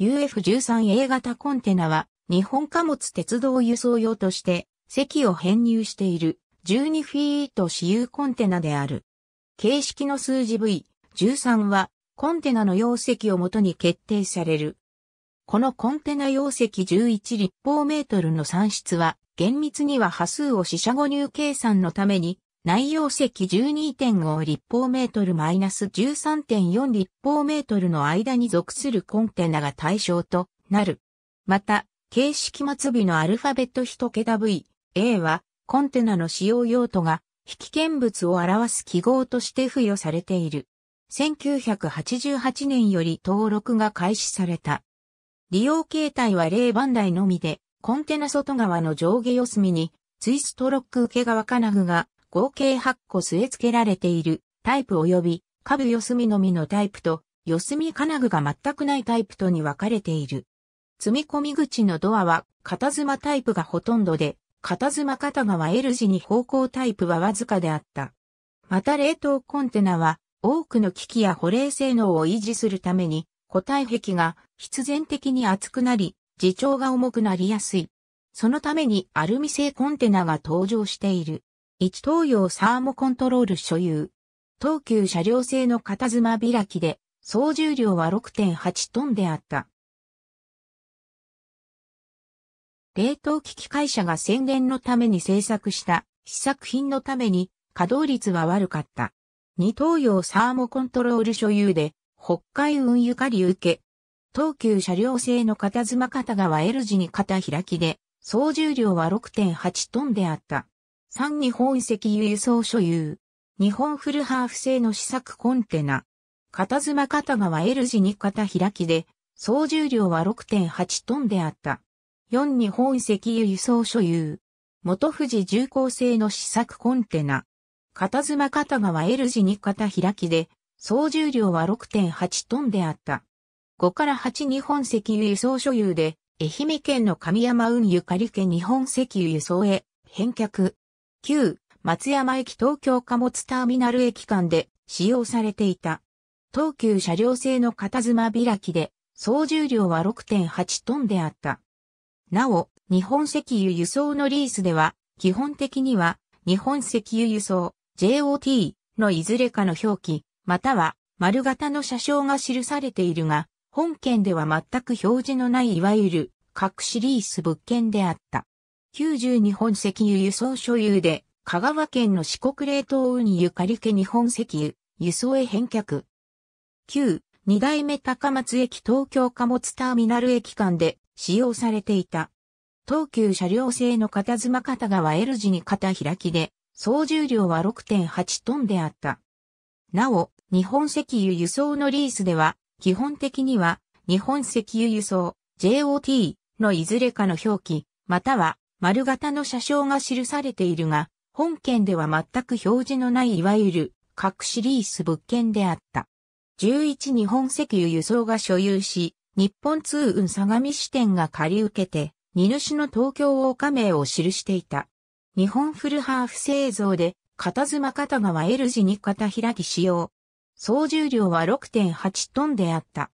UF13A 型コンテナは日本貨物鉄道輸送用として席を編入している12フィート私有コンテナである。形式の数字 V13 はコンテナの容積をもとに決定される。このコンテナ容積11立方メートルの算出は厳密には波数を四捨五入計算のために内容積12.5立方メートル -13.4 立方メートルの間に属するコンテナが対象となる。また、形式末尾のアルファベット1桁 V、A は、コンテナの使用用途が、引き見物を表す記号として付与されている。1988年より登録が開始された。利用形態は0番台のみで、コンテナ外側の上下四隅に、ツイストロック受け側金具が合計8個据え付けられているタイプ及び、下部四隅のみのタイプと、四隅金具が全くないタイプとに分かれている。積み込み口のドアは、片妻タイプがほとんどで、片妻片側 L 字に方向タイプはわずかであった。また冷凍コンテナは、多くの機器や保冷性能を維持するために、固体壁が必然的に厚くなり、自重が重くなりやすい。そのためにアルミ製コンテナが登場している。一東洋サーモコントロール所有。東急車両製の片妻開きで、総重量は6.8トンであった。冷凍機器会社が宣伝のために制作した試作品のために稼働率は悪かった。二東洋サーモコントロール所有で北海運ゆかり受け。東急車両製の片妻片側 L 字に片開きで総重量は6.8トンであった。3日本石油輸送所有。日本フルハーフ製の試作コンテナ。片妻片側 L 字に片開きで、総重量は6.8トンであった。4日本石油輸送所有。元富士重工製の試作コンテナ。片妻片側 L 字に片開きで、総重量は6.8トンであった。5から8日本石油輸送所有で、愛媛県の神山運輸かり家日本石油輸送へ返却。旧松山駅東京貨物ターミナル駅間で使用されていた。東急車両製の片妻開きで、総重量は6.8トンであった。なお、日本石油輸送のリースでは、基本的には、日本石油輸送、JOT のいずれかの表記、または丸型の車掌が記されているが、本件では全く表示のないいわゆる、各シリース物件であった。9日本石油輸送所有で、香川県の四国冷凍運輸借り家日本石油、輸送へ返却。旧、二代目高松駅東京貨物ターミナル駅間で使用されていた。東急車両製の片妻片側 L 字に肩開きで、総重量は6.8トンであった。なお、日本石油輸送のリースでは、基本的には、日本石油輸送、JOT のいずれかの表記、または丸型の車掌が記されているが、本件では全く表示のないいわゆる各シリース物件であった。11日本石油輸送が所有し、日本通運相模支店が借り受けて、荷主の東京大加盟を記していた。日本フルハーフ製造で、片妻片側 L 字に片開き使用。総重量は6.8トンであった。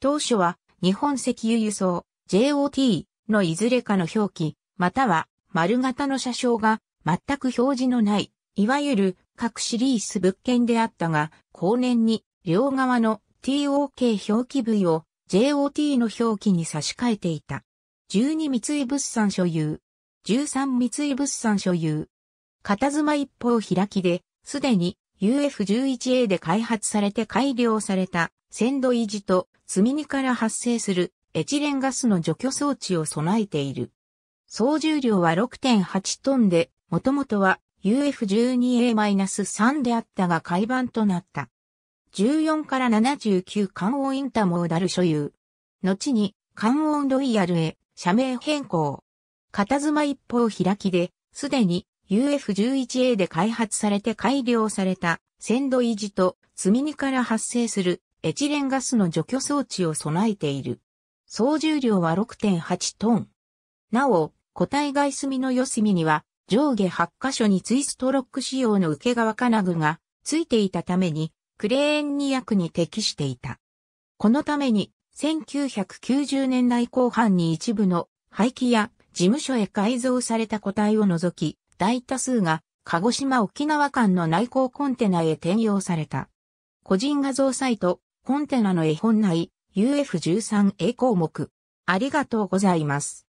当初は日本石油輸送 JOT のいずれかの表記、または丸型の車掌が全く表示のない、いわゆる各シリース物件であったが、後年に両側の TOK 表記部位を JOT の表記に差し替えていた。12三井物産所有。13三井物産所有。片妻一方開きで、すでに UF11A で開発されて改良された鮮度維持と積み荷から発生するエチレンガスの除去装置を備えている。総重量は6.8トンで、もともとは UF12A-3 であったが改版となった。14から79関音インタモーダル所有。後に関音ロイヤルへ社名変更。片妻一方開きで、すでに UF11A で開発されて改良された鮮度維持と積み荷から発生するエチレンガスの除去装置を備えている。総重量は6.8トン。なお、個体外隅の四隅には上下8箇所にツイストロック仕様の受け側金具がついていたためにクレーン2役に適していた。このために1990年代後半に一部の廃棄や事務所へ改造された個体を除き大多数が鹿児島沖縄間の内航コンテナへ転用された。個人画像サイトコンテナの絵本内 UF13A 項目。ありがとうございます。